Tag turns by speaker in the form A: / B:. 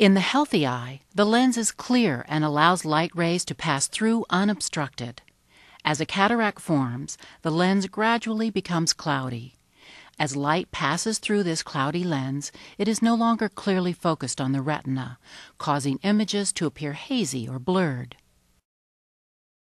A: In the healthy eye, the lens is clear and allows light rays to pass through unobstructed. As a cataract forms, the lens gradually becomes cloudy. As light passes through this cloudy lens, it is no longer clearly focused on the retina, causing images to appear hazy or blurred.